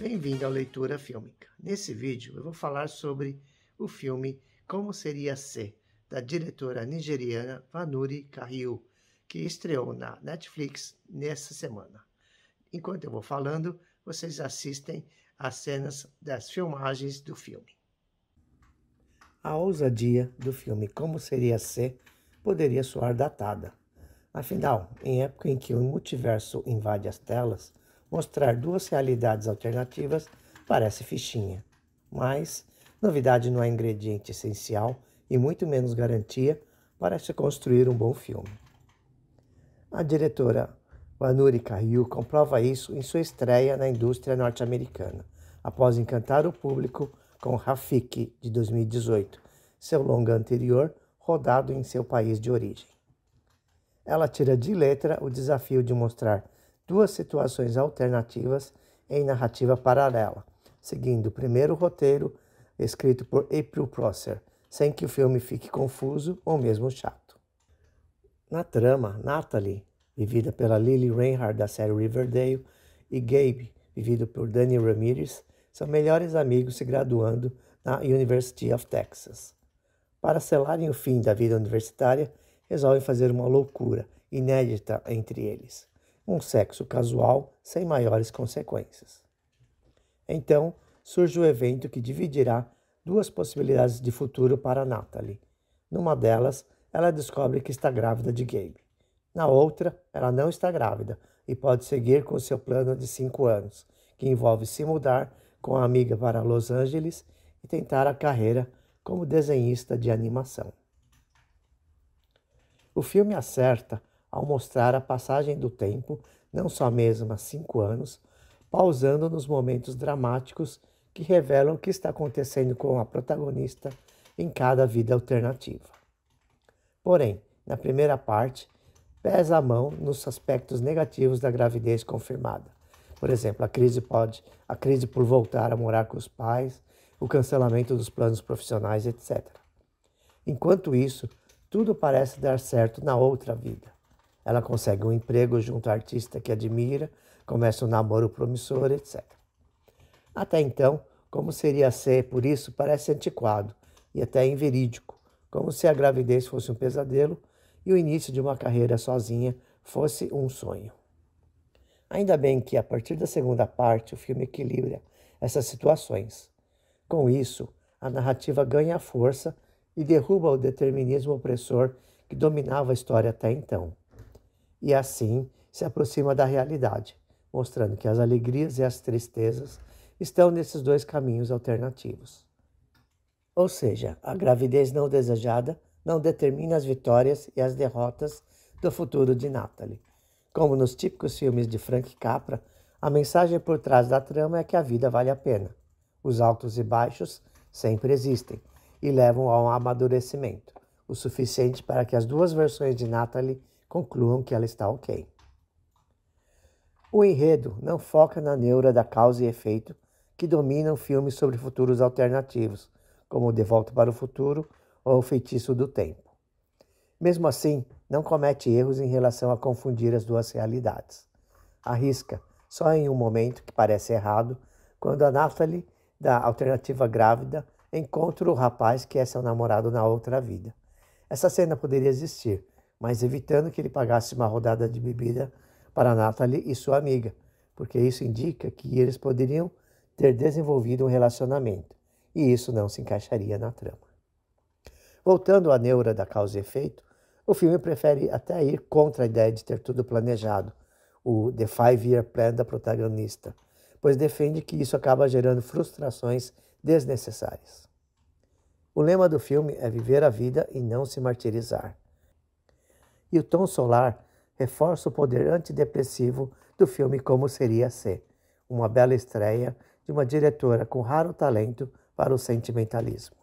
Bem-vindo à Leitura Fílmica. Nesse vídeo eu vou falar sobre o filme Como Seria Ser, da diretora nigeriana Vanuri Kahiu que estreou na Netflix nesta semana. Enquanto eu vou falando, vocês assistem às cenas das filmagens do filme. A ousadia do filme Como Seria Ser poderia soar datada. Afinal, em época em que o multiverso invade as telas, mostrar duas realidades alternativas parece fichinha. Mas novidade não é ingrediente essencial e muito menos garantia para se construir um bom filme. A diretora Vanuri Carril comprova isso em sua estreia na indústria norte-americana, após encantar o público com Rafiki, de 2018, seu longa anterior rodado em seu país de origem. Ela tira de letra o desafio de mostrar duas situações alternativas em narrativa paralela, seguindo o primeiro roteiro escrito por April Prosser, sem que o filme fique confuso ou mesmo chato. Na trama, Natalie, vivida pela Lily Reinhardt da série Riverdale, e Gabe, vivido por Danny Ramirez, são melhores amigos se graduando na University of Texas. Para selarem o fim da vida universitária, resolvem fazer uma loucura inédita entre eles um sexo casual sem maiores consequências. Então surge o evento que dividirá duas possibilidades de futuro para Natalie. Numa delas, ela descobre que está grávida de Gabe. Na outra, ela não está grávida e pode seguir com seu plano de cinco anos, que envolve se mudar com a amiga para Los Angeles e tentar a carreira como desenhista de animação. O filme acerta ao mostrar a passagem do tempo, não só mesmo, a cinco anos, pausando nos momentos dramáticos que revelam o que está acontecendo com a protagonista em cada vida alternativa. Porém, na primeira parte, pesa a mão nos aspectos negativos da gravidez confirmada. Por exemplo, a crise pode a crise por voltar a morar com os pais, o cancelamento dos planos profissionais, etc. Enquanto isso, tudo parece dar certo na outra vida. Ela consegue um emprego junto ao artista que admira, começa um namoro promissor, etc. Até então, como seria ser, por isso, parece antiquado e até inverídico, como se a gravidez fosse um pesadelo e o início de uma carreira sozinha fosse um sonho. Ainda bem que, a partir da segunda parte, o filme equilibra essas situações. Com isso, a narrativa ganha força e derruba o determinismo opressor que dominava a história até então e assim se aproxima da realidade, mostrando que as alegrias e as tristezas estão nesses dois caminhos alternativos. Ou seja, a gravidez não desejada não determina as vitórias e as derrotas do futuro de Natalie. Como nos típicos filmes de Frank Capra, a mensagem por trás da trama é que a vida vale a pena. Os altos e baixos sempre existem e levam a um amadurecimento, o suficiente para que as duas versões de Natalie concluam que ela está ok. O enredo não foca na neura da causa e efeito que dominam filmes sobre futuros alternativos, como De Volta para o Futuro ou O Feitiço do Tempo. Mesmo assim, não comete erros em relação a confundir as duas realidades. Arrisca, só em um momento que parece errado, quando a Nathalie da alternativa grávida, encontra o rapaz que é seu namorado na outra vida. Essa cena poderia existir, mas evitando que ele pagasse uma rodada de bebida para Natalie e sua amiga, porque isso indica que eles poderiam ter desenvolvido um relacionamento, e isso não se encaixaria na trama. Voltando à neura da causa e efeito, o filme prefere até ir contra a ideia de ter tudo planejado, o The Five Year Plan da protagonista, pois defende que isso acaba gerando frustrações desnecessárias. O lema do filme é viver a vida e não se martirizar e o tom solar reforça o poder antidepressivo do filme Como Seria Ser, uma bela estreia de uma diretora com raro talento para o sentimentalismo.